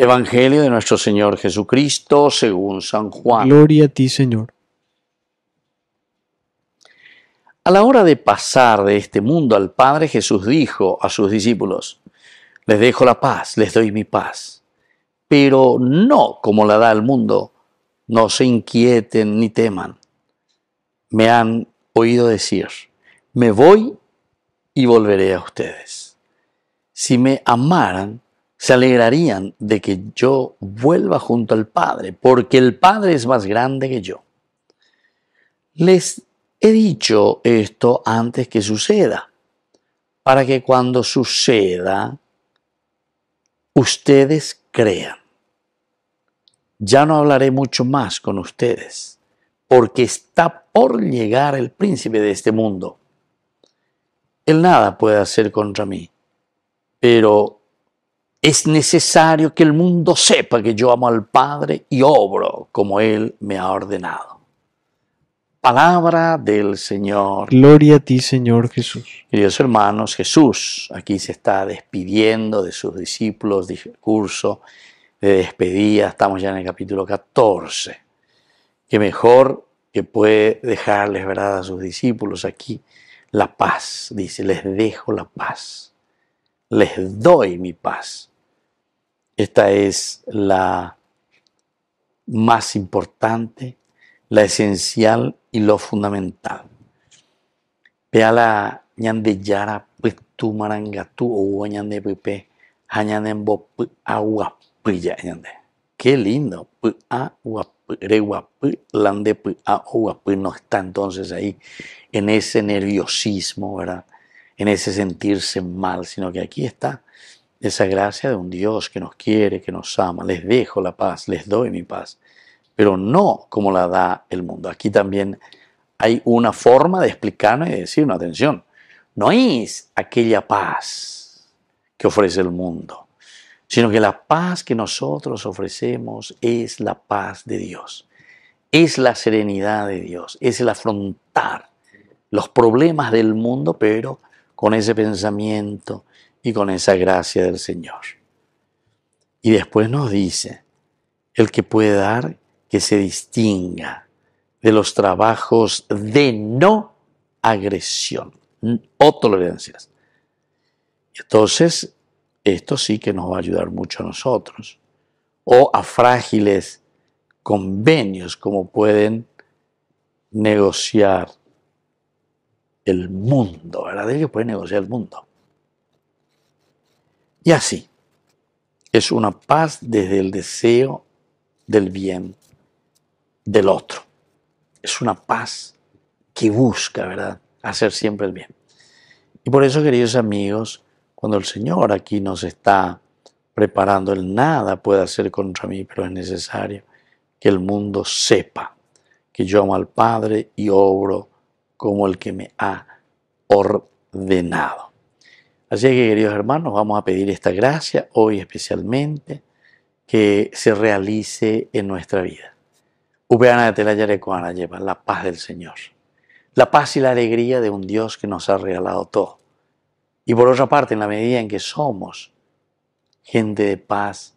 Evangelio de nuestro Señor Jesucristo según San Juan. Gloria a ti, Señor. A la hora de pasar de este mundo al Padre, Jesús dijo a sus discípulos, les dejo la paz, les doy mi paz, pero no como la da el mundo, no se inquieten ni teman. Me han oído decir, me voy y volveré a ustedes. Si me amaran, se alegrarían de que yo vuelva junto al Padre, porque el Padre es más grande que yo. Les he dicho esto antes que suceda, para que cuando suceda, ustedes crean. Ya no hablaré mucho más con ustedes, porque está por llegar el príncipe de este mundo. Él nada puede hacer contra mí, pero es necesario que el mundo sepa que yo amo al Padre y obro como Él me ha ordenado. Palabra del Señor. Gloria a ti, Señor Jesús. Queridos hermanos, Jesús aquí se está despidiendo de sus discípulos, discurso de despedida, estamos ya en el capítulo 14. Qué mejor que puede dejarles, ¿verdad?, a sus discípulos aquí la paz. Dice, les dejo la paz les doy mi paz. Esta es la más importante, la esencial y lo fundamental. la ñande yara maranga agua pilla ñande. Qué lindo, no está entonces ahí en ese nerviosismo, ¿verdad? en ese sentirse mal, sino que aquí está esa gracia de un Dios que nos quiere, que nos ama. Les dejo la paz, les doy mi paz, pero no como la da el mundo. Aquí también hay una forma de explicarnos y de una atención, no es aquella paz que ofrece el mundo, sino que la paz que nosotros ofrecemos es la paz de Dios, es la serenidad de Dios, es el afrontar los problemas del mundo, pero con ese pensamiento y con esa gracia del Señor. Y después nos dice, el que puede dar que se distinga de los trabajos de no agresión o tolerancias. Entonces, esto sí que nos va a ayudar mucho a nosotros. O a frágiles convenios como pueden negociar el mundo, ¿verdad? Ellos puede negociar el mundo. Y así, es una paz desde el deseo del bien del otro. Es una paz que busca, ¿verdad? Hacer siempre el bien. Y por eso, queridos amigos, cuando el Señor aquí nos está preparando, el nada puede hacer contra mí, pero es necesario que el mundo sepa que yo amo al Padre y obro como el que me ha ordenado. Así que, queridos hermanos, vamos a pedir esta gracia hoy especialmente que se realice en nuestra vida. lleva la paz del Señor. La paz y la alegría de un Dios que nos ha regalado todo. Y por otra parte, en la medida en que somos gente de paz,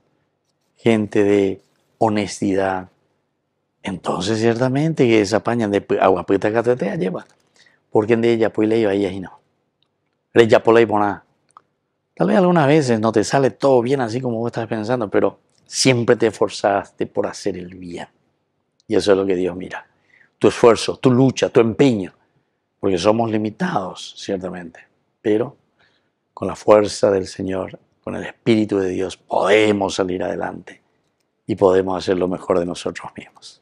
gente de honestidad, entonces, ciertamente, que esa paña de agua, que catetea lleva. Porque en ella, pues, iba ella y no. ya por ley por nada. Tal vez algunas veces no te sale todo bien así como vos estás pensando, pero siempre te esforzaste por hacer el bien. Y eso es lo que Dios mira. Tu esfuerzo, tu lucha, tu empeño. Porque somos limitados, ciertamente. Pero con la fuerza del Señor, con el Espíritu de Dios, podemos salir adelante y podemos hacer lo mejor de nosotros mismos.